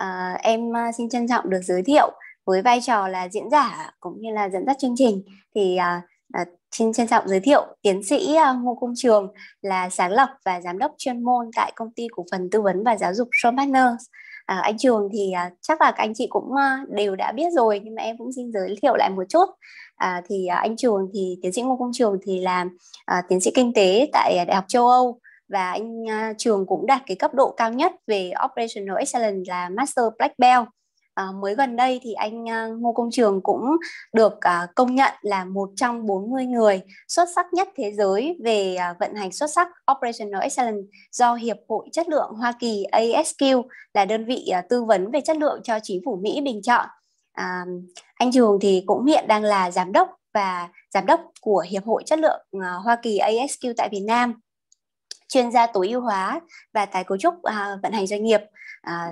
uh, em à, xin trân trọng được giới thiệu với vai trò là diễn giả cũng như là dẫn dắt chương trình thì uh, uh, xin trân trọng giới thiệu tiến sĩ uh, Ngô Công Trường là sáng lập và giám đốc chuyên môn tại công ty cổ phần tư vấn và giáo dục Sean Partners. À, anh Trường thì à, chắc là các anh chị cũng à, đều đã biết rồi nhưng mà em cũng xin giới thiệu lại một chút à, thì à, anh Trường thì tiến sĩ Ngô Công Trường thì làm à, tiến sĩ kinh tế tại Đại học Châu Âu và anh uh, trường cũng đạt cái cấp độ cao nhất về operational excellence là master black belt À, mới gần đây thì anh uh, Ngô Công Trường cũng được uh, công nhận là một trong 40 người xuất sắc nhất thế giới về uh, vận hành xuất sắc Operational Excellence do Hiệp hội Chất lượng Hoa Kỳ ASQ là đơn vị uh, tư vấn về chất lượng cho chính phủ Mỹ bình chọn. À, anh Trường thì cũng hiện đang là giám đốc và giám đốc của Hiệp hội Chất lượng uh, Hoa Kỳ ASQ tại Việt Nam chuyên gia tối ưu hóa và tái cấu trúc à, vận hành doanh nghiệp à,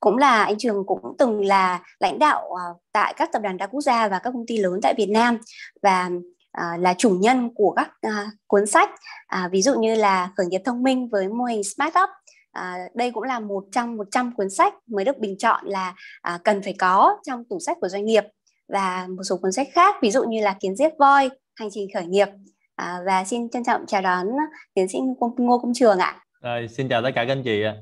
cũng là anh Trường cũng từng là lãnh đạo à, tại các tập đoàn đa quốc gia và các công ty lớn tại Việt Nam và à, là chủ nhân của các à, cuốn sách à, ví dụ như là khởi nghiệp thông minh với mô hình Smart Up À, đây cũng là một trong 100 cuốn sách mới được bình chọn là à, cần phải có trong tủ sách của doanh nghiệp và một số cuốn sách khác ví dụ như là kiến giết voi hành trình khởi nghiệp à, và xin trân trọng chào đón ờ, tiến sĩ Ngô Công Trường ạ. Rồi, xin chào tất cả các anh chị ạ.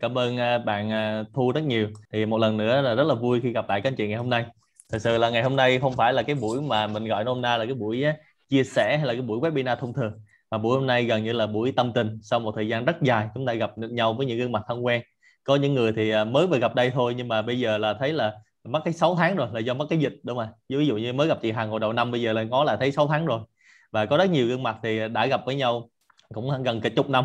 Cảm ơn ờ, bạn ờ, Thu rất nhiều. Thì một lần nữa là rất là vui khi gặp lại các anh chị ngày hôm nay. Thật sự là ngày hôm nay không phải là cái buổi mà mình gọi nôm na là cái buổi chia sẻ hay là cái buổi webinar thông thường mà buổi hôm nay gần như là buổi tâm tình sau một thời gian rất dài chúng ta gặp nhau với những gương mặt thân quen có những người thì mới vừa gặp đây thôi nhưng mà bây giờ là thấy là mất cái 6 tháng rồi là do mất cái dịch đúng không ạ ví dụ như mới gặp chị Hằng hồi đầu năm bây giờ là ngó là thấy 6 tháng rồi và có rất nhiều gương mặt thì đã gặp với nhau cũng gần cả chục năm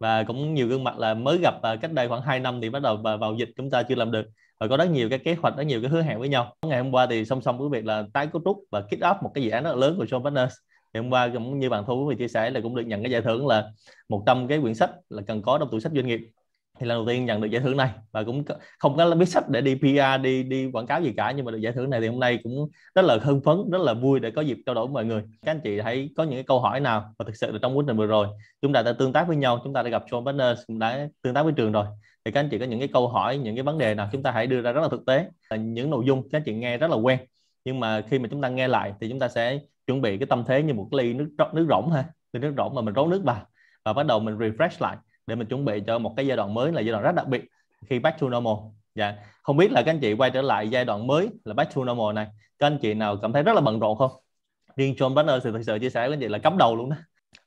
và cũng nhiều gương mặt là mới gặp à, cách đây khoảng 2 năm thì bắt đầu vào dịch chúng ta chưa làm được và có rất nhiều cái kế hoạch rất nhiều cái hứa hẹn với nhau ngày hôm qua thì song song với việc là tái cấu trúc và kick off một cái dự án rất là lớn của John Partners thì hôm qua cũng như bạn Thu vừa chia sẻ là cũng được nhận cái giải thưởng là 100 cái quyển sách là cần có trong tủ sách doanh nghiệp thì lần đầu tiên nhận được giải thưởng này và cũng không có biết sách để đi PR đi đi quảng cáo gì cả nhưng mà được giải thưởng này thì hôm nay cũng rất là hưng phấn rất là vui để có dịp trao đổi với mọi người các anh chị thấy có những cái câu hỏi nào và thực sự là trong quá trình vừa rồi chúng ta đã tương tác với nhau chúng ta đã gặp John banner cũng đã tương tác với trường rồi thì các anh chị có những cái câu hỏi những cái vấn đề nào chúng ta hãy đưa ra rất là thực tế những nội dung các anh chị nghe rất là quen nhưng mà khi mà chúng ta nghe lại thì chúng ta sẽ chuẩn bị cái tâm thế như một ly nước nước rỗng ha từ nước rỗng mà mình rót nước vào và bắt đầu mình refresh lại để mình chuẩn bị cho một cái giai đoạn mới là giai đoạn rất đặc biệt khi back to normal dạ không biết là các anh chị quay trở lại giai đoạn mới là back to normal này các anh chị nào cảm thấy rất là bận rộn không riêng John Banner thì thực sự chia sẻ với anh chị là cắm đầu luôn đó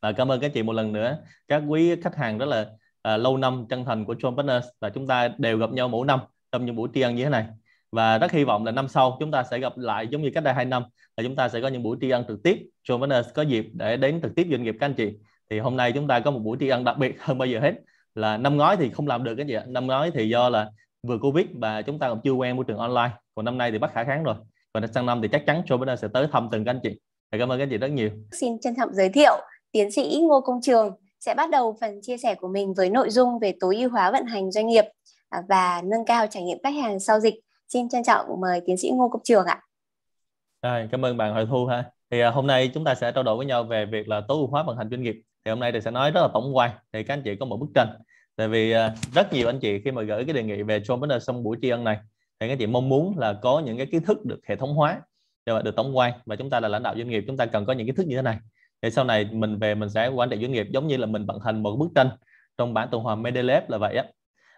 và cảm ơn các chị một lần nữa các quý khách hàng rất là à, lâu năm chân thành của John Partners và chúng ta đều gặp nhau mỗi năm trong những buổi tri ân như thế này và rất hy vọng là năm sau chúng ta sẽ gặp lại giống như cách đây hai năm là chúng ta sẽ có những buổi tri ân trực tiếp John Partners có dịp để đến trực tiếp doanh nghiệp các anh chị thì hôm nay chúng ta có một buổi tri ân đặc biệt hơn bao giờ hết là năm ngoái thì không làm được cái gì ạ năm ngoái thì do là vừa covid và chúng ta cũng chưa quen môi trường online còn năm nay thì bắt khả kháng rồi còn sang năm thì chắc chắn Joe sẽ tới thăm từng các anh chị thì cảm ơn các anh chị rất nhiều xin trân trọng giới thiệu tiến sĩ Ngô Công Trường sẽ bắt đầu phần chia sẻ của mình với nội dung về tối ưu hóa vận hành doanh nghiệp à, và nâng cao trải nghiệm khách hàng sau dịch xin trân trọng mời tiến sĩ Ngô Công Trường ạ rồi, cảm ơn bạn Hoài Thu ha. Thì à, hôm nay chúng ta sẽ trao đổi với nhau về việc là tối ưu hóa vận hành doanh nghiệp thì hôm nay thì sẽ nói rất là tổng quan thì các anh chị có một bức tranh tại vì à, rất nhiều anh chị khi mà gửi cái đề nghị về entrepreneur xong buổi tri ân này thì các anh chị mong muốn là có những cái kiến thức được hệ thống hóa và được tổng quan và chúng ta là lãnh đạo doanh nghiệp chúng ta cần có những kiến thức như thế này để sau này mình về mình sẽ quản trị doanh nghiệp giống như là mình vận hành một bức tranh trong bản tuần hoàn Mendeley là vậy á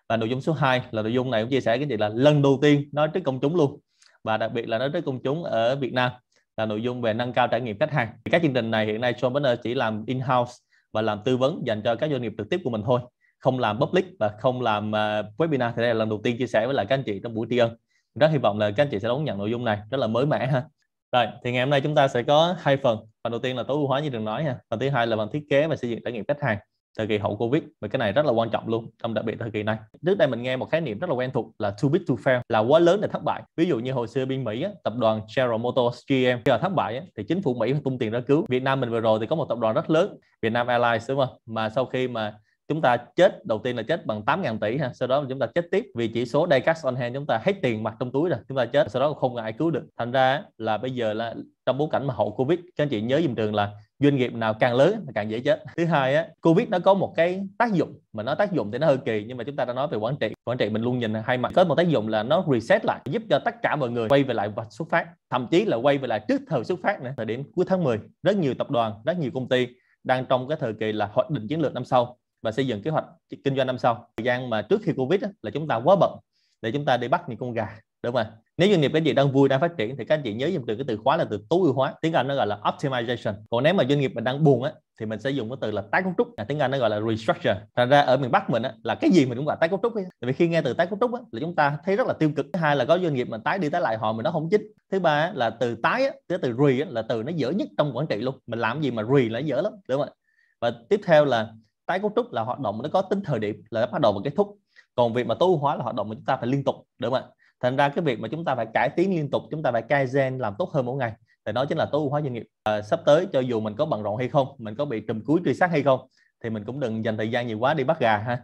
và nội dung số 2 là nội dung này cũng chia sẻ cái chị là lần đầu tiên nói trước công chúng luôn và đặc biệt là nói trước công chúng ở Việt Nam là nội dung về nâng cao trải nghiệm khách hàng các chương trình này hiện nay Sean Banner chỉ làm in-house và làm tư vấn dành cho các doanh nghiệp trực tiếp của mình thôi không làm public và không làm uh, webinar thì đây là lần đầu tiên chia sẻ với lại các anh chị trong buổi tri ân rất hy vọng là các anh chị sẽ đón nhận nội dung này rất là mới mẻ ha rồi thì ngày hôm nay chúng ta sẽ có hai phần phần đầu tiên là tối ưu hóa như đừng nói ha phần thứ hai là phần thiết kế và xây dựng trải nghiệm khách hàng thời kỳ hậu covid và cái này rất là quan trọng luôn trong đặc biệt thời kỳ này trước đây mình nghe một khái niệm rất là quen thuộc là too big to fail là quá lớn để thất bại ví dụ như hồi xưa bên mỹ á, tập đoàn General Motors GM khi là thất bại á, thì chính phủ Mỹ tung tiền ra cứu Việt Nam mình vừa rồi thì có một tập đoàn rất lớn Việt Nam Airlines đúng không mà sau khi mà chúng ta chết đầu tiên là chết bằng 8.000 tỷ ha sau đó chúng ta chết tiếp vì chỉ số day cash on hand chúng ta hết tiền mặt trong túi rồi chúng ta chết sau đó không ai cứu được thành ra là bây giờ là trong bối cảnh mà hậu covid các anh chị nhớ dùm trường là doanh nghiệp nào càng lớn thì càng dễ chết thứ hai á covid nó có một cái tác dụng mà nó tác dụng thì nó hơi kỳ nhưng mà chúng ta đã nói về quản trị quản trị mình luôn nhìn hai mặt có một tác dụng là nó reset lại giúp cho tất cả mọi người quay về lại và xuất phát thậm chí là quay về lại trước thời xuất phát nữa thời điểm cuối tháng 10 rất nhiều tập đoàn rất nhiều công ty đang trong cái thời kỳ là hoạch định chiến lược năm sau và xây dựng kế hoạch kinh doanh năm sau thời gian mà trước khi covid á, là chúng ta quá bận để chúng ta đi bắt những con gà đúng không nếu doanh nghiệp các chị đang vui đang phát triển thì các anh chị nhớ dùng từ cái từ khóa là từ tối ưu hóa tiếng anh nó gọi là optimization còn nếu mà doanh nghiệp mình đang buồn á thì mình sẽ dùng cái từ là tái cấu trúc à, tiếng anh nó gọi là restructure thành ra ở miền bắc mình á, là cái gì mình cũng gọi tái cấu trúc ấy. tại vì khi nghe từ tái cấu trúc á, là chúng ta thấy rất là tiêu cực thứ hai là có doanh nghiệp mà tái đi tái lại họ mình nó không chính thứ ba á, là từ tái á, từ từ re á, là từ nó dở nhất trong quản trị luôn mình làm gì mà re là dở lắm đúng không ạ và tiếp theo là tái cấu trúc là hoạt động nó có tính thời điểm là bắt đầu và kết thúc còn việc mà tối ưu hóa là hoạt động mà chúng ta phải liên tục đúng không ạ thành ra cái việc mà chúng ta phải cải tiến liên tục chúng ta phải kaizen làm tốt hơn mỗi ngày thì đó chính là tối ưu hóa doanh nghiệp à, sắp tới cho dù mình có bận rộn hay không mình có bị trùm cuối truy sát hay không thì mình cũng đừng dành thời gian nhiều quá đi bắt gà ha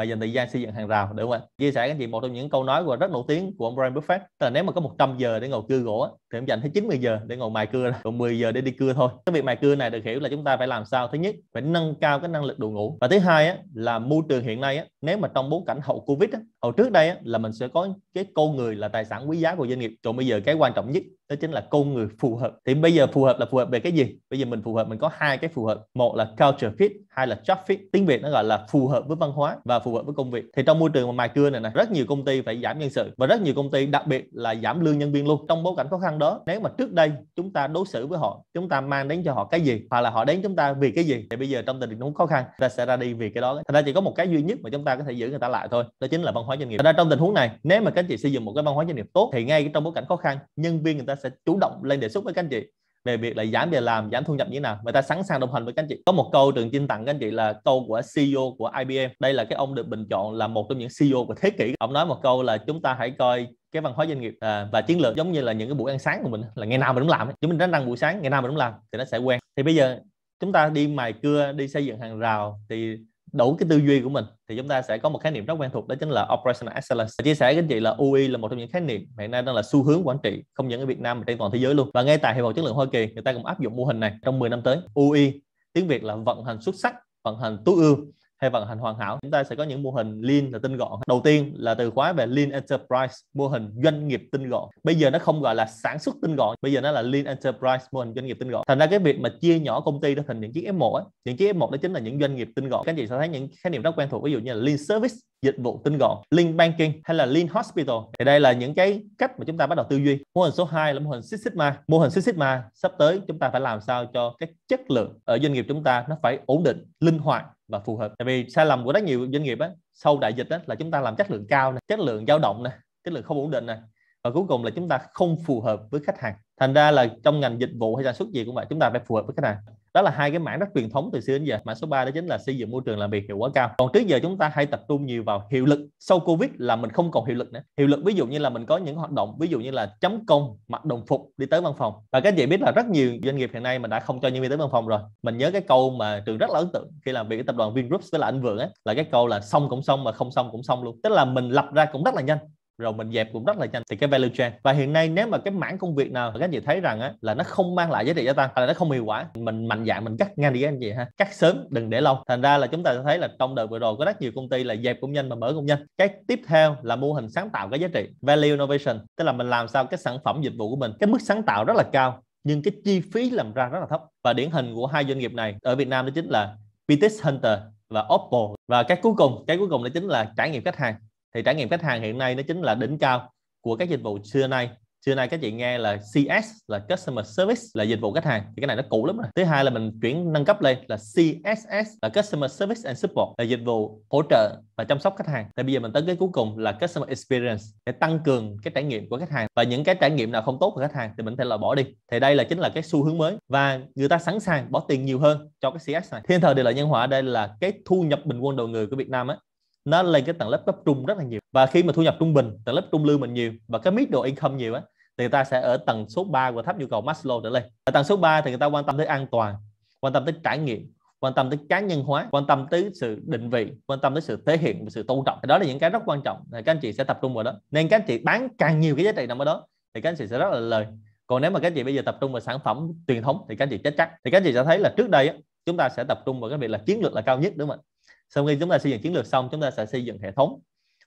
mà dành thời gian xây dựng hàng rào đúng không ạ chia sẻ với anh chị một trong những câu nói của rất nổi tiếng của ông Warren Buffett tức là nếu mà có 100 giờ để ngồi cưa gỗ thì em dành tới 90 giờ để ngồi mài cưa còn 10 giờ để đi cưa thôi cái việc mài cưa này được hiểu là chúng ta phải làm sao thứ nhất phải nâng cao cái năng lực đội ngủ và thứ hai á, là môi trường hiện nay á, nếu mà trong bối cảnh hậu covid á, hồi trước đây á, là mình sẽ có cái con người là tài sản quý giá của doanh nghiệp còn bây giờ cái quan trọng nhất đó chính là con người phù hợp thì bây giờ phù hợp là phù hợp về cái gì bây giờ mình phù hợp mình có hai cái phù hợp một là culture fit hai là job fit tiếng việt nó gọi là phù hợp với văn hóa và phù hợp với công việc thì trong môi trường mà mài cưa này này rất nhiều công ty phải giảm nhân sự và rất nhiều công ty đặc biệt là giảm lương nhân viên luôn trong bối cảnh khó khăn đó nếu mà trước đây chúng ta đối xử với họ chúng ta mang đến cho họ cái gì hoặc là họ đến chúng ta vì cái gì thì bây giờ trong tình huống khó khăn ta sẽ ra đi vì cái đó thành ra chỉ có một cái duy nhất mà chúng ta có thể giữ người ta lại thôi đó chính là văn hóa doanh nghiệp thành ra trong tình huống này nếu mà các anh chị xây dựng một cái văn hóa doanh nghiệp tốt thì ngay trong bối cảnh khó khăn nhân viên người ta sẽ chủ động lên đề xuất với các anh chị về việc là giảm việc làm giảm thu nhập như thế nào người ta sẵn sàng đồng hành với các anh chị có một câu trường chinh tặng các anh chị là câu của CEO của IBM đây là cái ông được bình chọn là một trong những CEO của thế kỷ ông nói một câu là chúng ta hãy coi cái văn hóa doanh nghiệp à, và chiến lược giống như là những cái buổi ăn sáng của mình là ngày nào mình cũng làm chúng mình đánh răng buổi sáng ngày nào mình cũng làm thì nó sẽ quen thì bây giờ chúng ta đi mài cưa đi xây dựng hàng rào thì đủ cái tư duy của mình thì chúng ta sẽ có một khái niệm rất quen thuộc đó chính là operational excellence chia sẻ với anh chị là UI là một trong những khái niệm hiện nay đang là xu hướng quản trị không những ở Việt Nam mà trên toàn thế giới luôn và ngay tại hiệp hội chất lượng Hoa Kỳ người ta cũng áp dụng mô hình này trong 10 năm tới UI tiếng Việt là vận hành xuất sắc vận hành tối ưu hay vận hành hoàn hảo chúng ta sẽ có những mô hình lean là tinh gọn đầu tiên là từ khóa về lean enterprise mô hình doanh nghiệp tinh gọn bây giờ nó không gọi là sản xuất tinh gọn bây giờ nó là lean enterprise mô hình doanh nghiệp tinh gọn thành ra cái việc mà chia nhỏ công ty ra thành những chiếc F1 những chiếc F1 đó chính là những doanh nghiệp tinh gọn các anh chị sẽ thấy những khái niệm rất quen thuộc ví dụ như là lean service dịch vụ tinh gọn, lean banking hay là lean hospital. Thì đây là những cái cách mà chúng ta bắt đầu tư duy. Mô hình số 2 là mô hình Six Sigma. Mô hình Six Sigma sắp tới chúng ta phải làm sao cho cái chất lượng ở doanh nghiệp chúng ta nó phải ổn định, linh hoạt và phù hợp tại vì sai lầm của rất nhiều doanh nghiệp á, sau đại dịch á, là chúng ta làm chất lượng cao này, chất lượng dao động này, chất lượng không ổn định này và cuối cùng là chúng ta không phù hợp với khách hàng thành ra là trong ngành dịch vụ hay sản xuất gì cũng vậy chúng ta phải phù hợp với khách hàng đó là hai cái mảng rất truyền thống từ xưa đến giờ mảng số 3 đó chính là xây dựng môi trường làm việc hiệu quả cao còn trước giờ chúng ta hay tập trung nhiều vào hiệu lực sau covid là mình không còn hiệu lực nữa hiệu lực ví dụ như là mình có những hoạt động ví dụ như là chấm công mặc đồng phục đi tới văn phòng và các chị biết là rất nhiều doanh nghiệp hiện nay mà đã không cho nhân viên tới văn phòng rồi mình nhớ cái câu mà trường rất là ấn tượng khi làm việc với tập đoàn Vingroup với là anh Vượng ấy là cái câu là xong cũng xong mà không xong cũng xong luôn tức là mình lập ra cũng rất là nhanh rồi mình dẹp cũng rất là nhanh thì cái value chain và hiện nay nếu mà cái mảng công việc nào các anh chị thấy rằng á, là nó không mang lại giá trị gia tăng hay là nó không hiệu quả mình mạnh dạng mình cắt ngang đi các anh chị ha cắt sớm đừng để lâu thành ra là chúng ta thấy là trong đợt vừa rồi có rất nhiều công ty là dẹp công nhân mà mở công nhân cái tiếp theo là mô hình sáng tạo cái giá trị value innovation tức là mình làm sao cái sản phẩm dịch vụ của mình cái mức sáng tạo rất là cao nhưng cái chi phí làm ra rất là thấp và điển hình của hai doanh nghiệp này ở Việt Nam đó chính là Pitis Hunter và Oppo và cái cuối cùng cái cuối cùng đó chính là trải nghiệm khách hàng thì trải nghiệm khách hàng hiện nay nó chính là đỉnh cao của các dịch vụ xưa nay xưa nay các chị nghe là CS là customer service là dịch vụ khách hàng thì cái này nó cũ lắm rồi thứ hai là mình chuyển nâng cấp lên là CSS là customer service and support là dịch vụ hỗ trợ và chăm sóc khách hàng thì bây giờ mình tới cái cuối cùng là customer experience để tăng cường cái trải nghiệm của khách hàng và những cái trải nghiệm nào không tốt của khách hàng thì mình thể loại bỏ đi thì đây là chính là cái xu hướng mới và người ta sẵn sàng bỏ tiền nhiều hơn cho cái CS này thiên thời địa lợi nhân hòa đây là cái thu nhập bình quân đầu người của Việt Nam ấy nó lên cái tầng lớp cấp trung rất là nhiều và khi mà thu nhập trung bình tầng lớp trung lưu mình nhiều và cái middle income nhiều á thì người ta sẽ ở tầng số 3 của tháp nhu cầu Maslow trở lên ở tầng số 3 thì người ta quan tâm tới an toàn quan tâm tới trải nghiệm quan tâm tới cá nhân hóa quan tâm tới sự định vị quan tâm tới sự thể hiện và sự tôn trọng đó là những cái rất quan trọng các anh chị sẽ tập trung vào đó nên các anh chị bán càng nhiều cái giá trị nằm ở đó thì các anh chị sẽ rất là lời còn nếu mà các anh chị bây giờ tập trung vào sản phẩm truyền thống thì các anh chị chết chắc thì các anh chị sẽ thấy là trước đây chúng ta sẽ tập trung vào cái việc là chiến lược là cao nhất đúng không ạ sau khi chúng ta xây dựng chiến lược xong chúng ta sẽ xây dựng hệ thống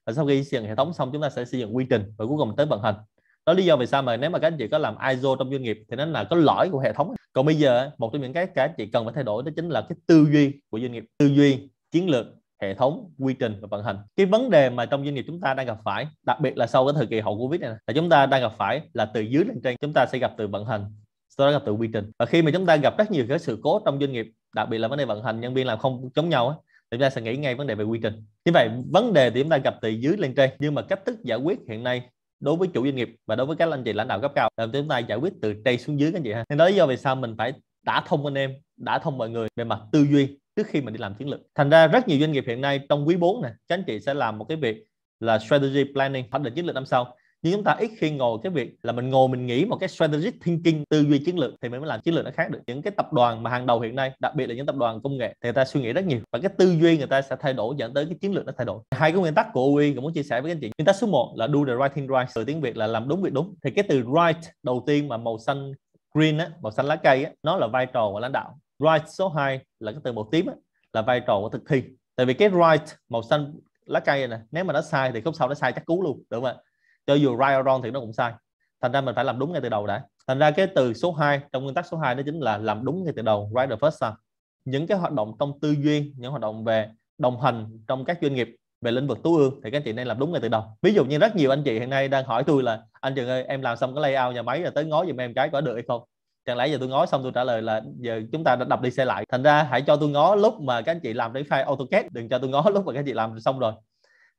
và sau khi xây dựng hệ thống xong chúng ta sẽ xây dựng quy trình và cuối cùng tới vận hành đó lý do vì sao mà nếu mà các anh chị có làm ISO trong doanh nghiệp thì nó là có lõi của hệ thống còn bây giờ một trong những cái các anh chị cần phải thay đổi đó chính là cái tư duy của doanh nghiệp tư duy chiến lược hệ thống quy trình và vận hành cái vấn đề mà trong doanh nghiệp chúng ta đang gặp phải đặc biệt là sau cái thời kỳ hậu covid này là chúng ta đang gặp phải là từ dưới lên trên chúng ta sẽ gặp từ vận hành sau đó gặp từ quy trình và khi mà chúng ta gặp rất nhiều cái sự cố trong doanh nghiệp đặc biệt là vấn đề vận hành nhân viên làm không giống nhau ấy, chúng ta sẽ nghĩ ngay vấn đề về quy trình như vậy vấn đề thì chúng ta gặp từ dưới lên trên nhưng mà cách thức giải quyết hiện nay đối với chủ doanh nghiệp và đối với các anh chị lãnh đạo cấp cao là chúng ta giải quyết từ trên xuống dưới các anh chị ha nên đó lý do vì sao mình phải đã thông anh em đã thông mọi người về mặt tư duy trước khi mình đi làm chiến lược thành ra rất nhiều doanh nghiệp hiện nay trong quý 4 này các anh chị sẽ làm một cái việc là strategy planning hoạch định chiến lược năm sau nhưng chúng ta ít khi ngồi cái việc là mình ngồi mình nghĩ một cái strategic thinking tư duy chiến lược thì mình mới làm chiến lược nó khác được những cái tập đoàn mà hàng đầu hiện nay đặc biệt là những tập đoàn công nghệ thì người ta suy nghĩ rất nhiều và cái tư duy người ta sẽ thay đổi dẫn tới cái chiến lược nó thay đổi hai cái nguyên tắc của uy cũng muốn chia sẻ với các anh chị nguyên tắc số 1 là do the right thing right từ tiếng việt là làm đúng việc đúng thì cái từ right đầu tiên mà màu xanh green á, màu xanh lá cây á, nó là vai trò của lãnh đạo right số 2 là cái từ màu tím á, là vai trò của thực thi tại vì cái right màu xanh lá cây này nè nếu mà nó sai thì không sao nó sai chắc cú luôn đúng không ạ cho dù right or wrong thì nó cũng sai thành ra mình phải làm đúng ngay từ đầu đã thành ra cái từ số 2 trong nguyên tắc số 2 đó chính là làm đúng ngay từ đầu right the first time những cái hoạt động trong tư duy những hoạt động về đồng hành trong các doanh nghiệp về lĩnh vực tú ương, thì các anh chị nên làm đúng ngay từ đầu ví dụ như rất nhiều anh chị hiện nay đang hỏi tôi là anh Trường ơi em làm xong cái layout nhà máy rồi tới ngó giùm em cái có được hay không chẳng lẽ giờ tôi ngó xong tôi trả lời là giờ chúng ta đã đập đi xe lại thành ra hãy cho tôi ngó lúc mà các anh chị làm cái file AutoCAD đừng cho tôi ngó lúc mà các anh chị làm xong rồi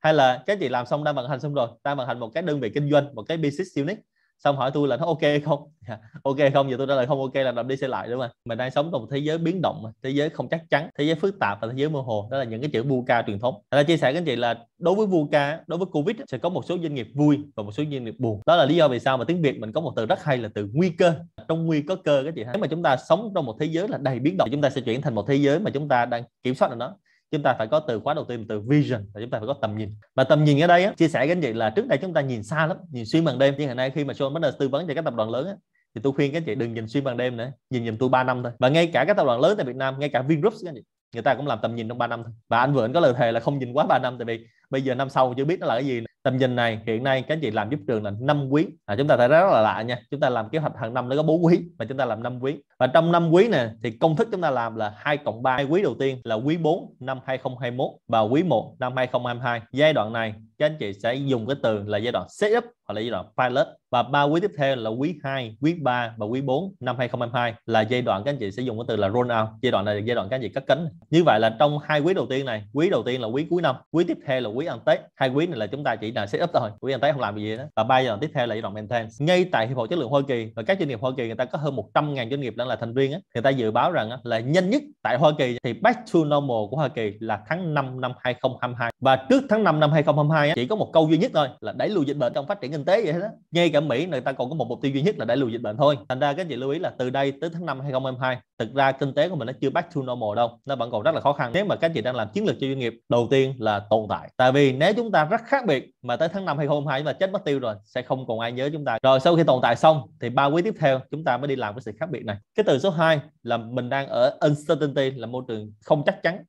hay là các chị làm xong đang vận hành xong rồi đang vận hành một cái đơn vị kinh doanh một cái business unit xong hỏi tôi là nó ok không ok không giờ tôi trả lời không ok là làm đi xe lại đúng không mình đang sống trong một thế giới biến động thế giới không chắc chắn thế giới phức tạp và thế giới mơ hồ đó là những cái chữ VUCA truyền thống là chia sẻ với anh chị là đối với VUCA đối với covid sẽ có một số doanh nghiệp vui và một số doanh nghiệp buồn đó là lý do vì sao mà tiếng việt mình có một từ rất hay là từ nguy cơ trong nguy có cơ các chị. nếu mà chúng ta sống trong một thế giới là đầy biến động chúng ta sẽ chuyển thành một thế giới mà chúng ta đang kiểm soát được nó chúng ta phải có từ khóa đầu tiên từ vision là chúng ta phải có tầm nhìn và tầm nhìn ở đây á, chia sẻ với anh chị là trước đây chúng ta nhìn xa lắm nhìn xuyên bằng đêm nhưng hiện nay khi mà show bắt đầu tư vấn cho các tập đoàn lớn á, thì tôi khuyên các chị đừng nhìn xuyên bằng đêm nữa nhìn nhìn tôi 3 năm thôi và ngay cả các tập đoàn lớn tại Việt Nam ngay cả Vingroup các anh chị người ta cũng làm tầm nhìn trong 3 năm thôi và anh Vượng có lời thề là không nhìn quá 3 năm tại vì bây giờ năm sau chưa biết nó là cái gì tầm nhìn này hiện nay các anh chị làm giúp trường là năm quý à, chúng ta thấy rất là lạ nha chúng ta làm kế hoạch hàng năm nó có bốn quý mà chúng ta làm năm quý và trong năm quý này thì công thức chúng ta làm là hai cộng ba quý đầu tiên là quý 4 năm 2021 và quý 1 năm 2022 giai đoạn này các anh chị sẽ dùng cái từ là giai đoạn setup hoặc là giai đoạn pilot và ba quý tiếp theo là quý 2, quý 3 và quý 4 năm 2022 là giai đoạn các anh chị sẽ dùng cái từ là roll out giai đoạn này là giai đoạn các anh chị cắt cánh như vậy là trong hai quý đầu tiên này quý đầu tiên là quý cuối năm quý tiếp theo là quý ăn tết hai quý này là chúng ta chỉ là setup rồi của giai thấy không làm gì nữa và ba giai đoạn tiếp theo là giai đoạn maintain ngay tại hiệp hội chất lượng hoa kỳ và các doanh nghiệp hoa kỳ người ta có hơn 100.000 doanh nghiệp đang là thành viên á, người ta dự báo rằng á, là nhanh nhất tại hoa kỳ thì back to normal của hoa kỳ là tháng 5 năm 2022 và trước tháng 5 năm 2022 á, chỉ có một câu duy nhất thôi là đẩy lùi dịch bệnh trong phát triển kinh tế vậy đó ngay cả mỹ người ta còn có một mục tiêu duy nhất là đẩy lùi dịch bệnh thôi thành ra các chị lưu ý là từ đây tới tháng 5 2022 thực ra kinh tế của mình nó chưa back to normal đâu nó vẫn còn rất là khó khăn nếu mà các chị đang làm chiến lược cho doanh nghiệp đầu tiên là tồn tại tại vì nếu chúng ta rất khác biệt mà tới tháng 5 2022 hay mà chết mất tiêu rồi sẽ không còn ai nhớ chúng ta rồi sau khi tồn tại xong thì ba quý tiếp theo chúng ta mới đi làm cái sự khác biệt này cái từ số 2 là mình đang ở uncertainty là môi trường không chắc chắn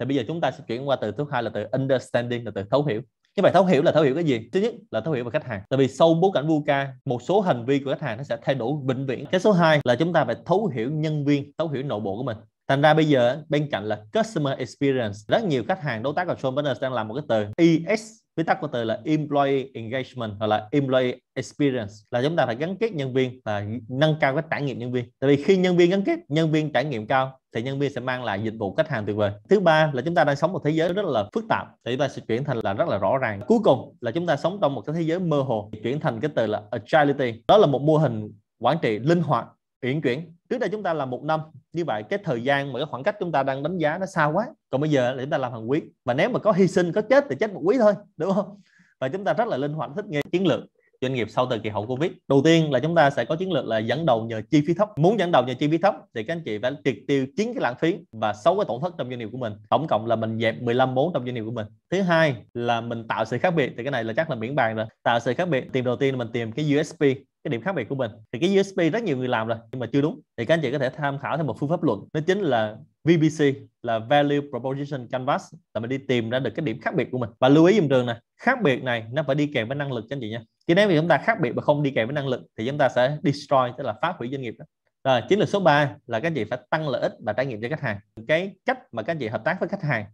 thì bây giờ chúng ta sẽ chuyển qua từ thứ hai là từ understanding là từ thấu hiểu như vậy thấu hiểu là thấu hiểu cái gì thứ nhất là thấu hiểu về khách hàng tại vì sau bối cảnh VUCA một số hành vi của khách hàng nó sẽ thay đổi vĩnh viễn cái số 2 là chúng ta phải thấu hiểu nhân viên thấu hiểu nội bộ của mình Thành ra bây giờ bên cạnh là customer experience, rất nhiều khách hàng đối tác của partners đang làm một cái từ EX viết tắt của từ là employee engagement hoặc là employee experience là chúng ta phải gắn kết nhân viên và nâng cao cái trải nghiệm nhân viên tại vì khi nhân viên gắn kết nhân viên trải nghiệm cao thì nhân viên sẽ mang lại dịch vụ khách hàng tuyệt vời thứ ba là chúng ta đang sống một thế giới rất là phức tạp thì chúng ta sẽ chuyển thành là rất là rõ ràng cuối cùng là chúng ta sống trong một cái thế giới mơ hồ chuyển thành cái từ là agility đó là một mô hình quản trị linh hoạt uyển chuyển trước đây chúng ta là một năm như vậy cái thời gian mà cái khoảng cách chúng ta đang đánh giá nó xa quá còn bây giờ là chúng ta làm hàng quý và nếu mà có hy sinh có chết thì chết một quý thôi đúng không và chúng ta rất là linh hoạt thích nghi chiến lược doanh nghiệp sau thời kỳ hậu covid đầu tiên là chúng ta sẽ có chiến lược là dẫn đầu nhờ chi phí thấp muốn dẫn đầu nhờ chi phí thấp thì các anh chị phải triệt tiêu chín cái lãng phí và sáu cái tổn thất trong doanh nghiệp của mình tổng cộng là mình dẹp 15 vốn trong doanh nghiệp của mình thứ hai là mình tạo sự khác biệt thì cái này là chắc là miễn bàn rồi tạo sự khác biệt tìm đầu tiên là mình tìm cái usp cái điểm khác biệt của mình thì cái USP rất nhiều người làm rồi nhưng mà chưa đúng thì các anh chị có thể tham khảo thêm một phương pháp luận nó chính là VPC là Value Proposition Canvas là mình đi tìm ra được cái điểm khác biệt của mình và lưu ý dùm trường này khác biệt này nó phải đi kèm với năng lực cho anh chị nha chứ nếu mà chúng ta khác biệt mà không đi kèm với năng lực thì chúng ta sẽ destroy tức là phá hủy doanh nghiệp đó rồi chiến lược số 3 là các anh chị phải tăng lợi ích và trải nghiệm cho khách hàng cái cách mà các anh chị hợp tác với khách hàng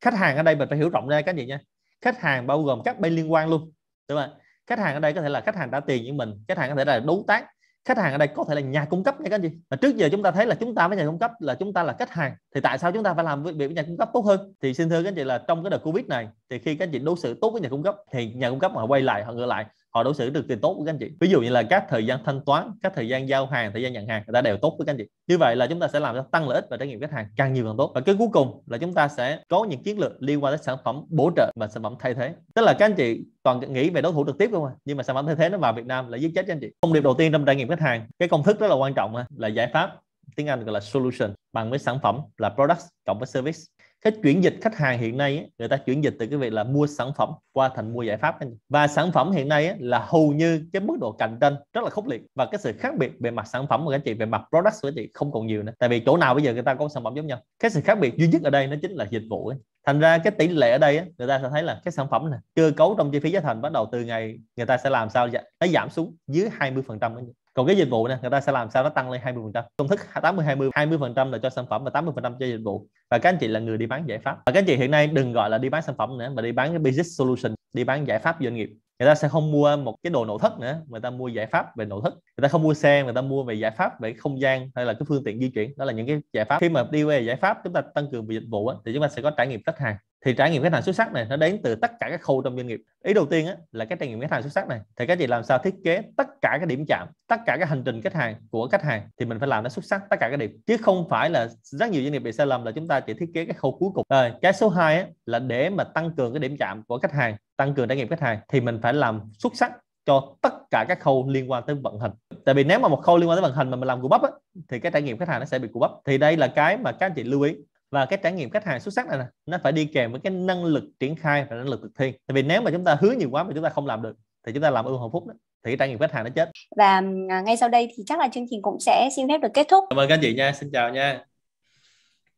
khách hàng ở đây mình phải hiểu rộng ra các anh chị nha khách hàng bao gồm các bên liên quan luôn đúng không khách hàng ở đây có thể là khách hàng trả tiền như mình khách hàng có thể là đối tác khách hàng ở đây có thể là nhà cung cấp nha các anh chị mà trước giờ chúng ta thấy là chúng ta với nhà cung cấp là chúng ta là khách hàng thì tại sao chúng ta phải làm việc với nhà cung cấp tốt hơn thì xin thưa các anh chị là trong cái đợt covid này thì khi các anh chị đối xử tốt với nhà cung cấp thì nhà cung cấp họ quay lại họ ngược lại họ đối xử được tiền tốt với các anh chị ví dụ như là các thời gian thanh toán các thời gian giao hàng thời gian nhận hàng người ta đều tốt với các anh chị như vậy là chúng ta sẽ làm tăng lợi ích và trải nghiệm khách hàng càng nhiều càng tốt và cái cuối cùng là chúng ta sẽ có những chiến lược liên quan đến sản phẩm bổ trợ và sản phẩm thay thế tức là các anh chị toàn nghĩ về đối thủ trực tiếp không à nhưng mà sản phẩm thay thế nó vào Việt Nam là giết chết các anh chị thông điệp đầu tiên trong trải nghiệm khách hàng cái công thức rất là quan trọng là giải pháp tiếng Anh gọi là solution bằng với sản phẩm là products cộng với service cái chuyển dịch khách hàng hiện nay người ta chuyển dịch từ cái việc là mua sản phẩm qua thành mua giải pháp và sản phẩm hiện nay là hầu như cái mức độ cạnh tranh rất là khốc liệt và cái sự khác biệt về mặt sản phẩm của các chị về mặt product của các chị không còn nhiều nữa tại vì chỗ nào bây giờ người ta có sản phẩm giống nhau cái sự khác biệt duy nhất ở đây nó chính là dịch vụ thành ra cái tỷ lệ ở đây người ta sẽ thấy là cái sản phẩm này cơ cấu trong chi phí giá thành bắt đầu từ ngày người ta sẽ làm sao vậy nó giảm xuống dưới 20 phần trăm còn cái dịch vụ này người ta sẽ làm sao nó tăng lên 20 phần trăm công thức 80 20 20 phần trăm là cho sản phẩm và 80 phần trăm cho dịch vụ và các anh chị là người đi bán giải pháp và các anh chị hiện nay đừng gọi là đi bán sản phẩm nữa mà đi bán cái business solution đi bán giải pháp doanh nghiệp người ta sẽ không mua một cái đồ nội thất nữa người ta mua giải pháp về nội thất người ta không mua xe người ta mua về giải pháp về không gian hay là cái phương tiện di chuyển đó là những cái giải pháp khi mà đi về giải pháp chúng ta tăng cường về dịch vụ thì chúng ta sẽ có trải nghiệm khách hàng thì trải nghiệm khách hàng xuất sắc này nó đến từ tất cả các khâu trong doanh nghiệp ý đầu tiên á, là cái trải nghiệm khách hàng xuất sắc này thì các chị làm sao thiết kế tất cả các điểm chạm tất cả các hành trình khách hàng của khách hàng thì mình phải làm nó xuất sắc tất cả các điểm chứ không phải là rất nhiều doanh nghiệp bị sai lầm là chúng ta chỉ thiết kế cái khâu cuối cùng à, cái số 2 á, là để mà tăng cường cái điểm chạm của khách hàng tăng cường trải nghiệm khách hàng thì mình phải làm xuất sắc cho tất cả các khâu liên quan tới vận hành tại vì nếu mà một khâu liên quan tới vận hành mà mình làm cụ bắp á, thì cái trải nghiệm khách hàng nó sẽ bị cụ bắp thì đây là cái mà các anh chị lưu ý và cái trải nghiệm khách hàng xuất sắc này nè nó phải đi kèm với cái năng lực triển khai và năng lực thực thi tại vì nếu mà chúng ta hứa nhiều quá mà chúng ta không làm được thì chúng ta làm ưu hồng phúc đó thì cái trải nghiệm khách hàng nó chết và à, ngay sau đây thì chắc là chương trình cũng sẽ xin phép được kết thúc cảm ơn các chị nha xin chào nha à, xin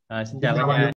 chào, xin chào các nha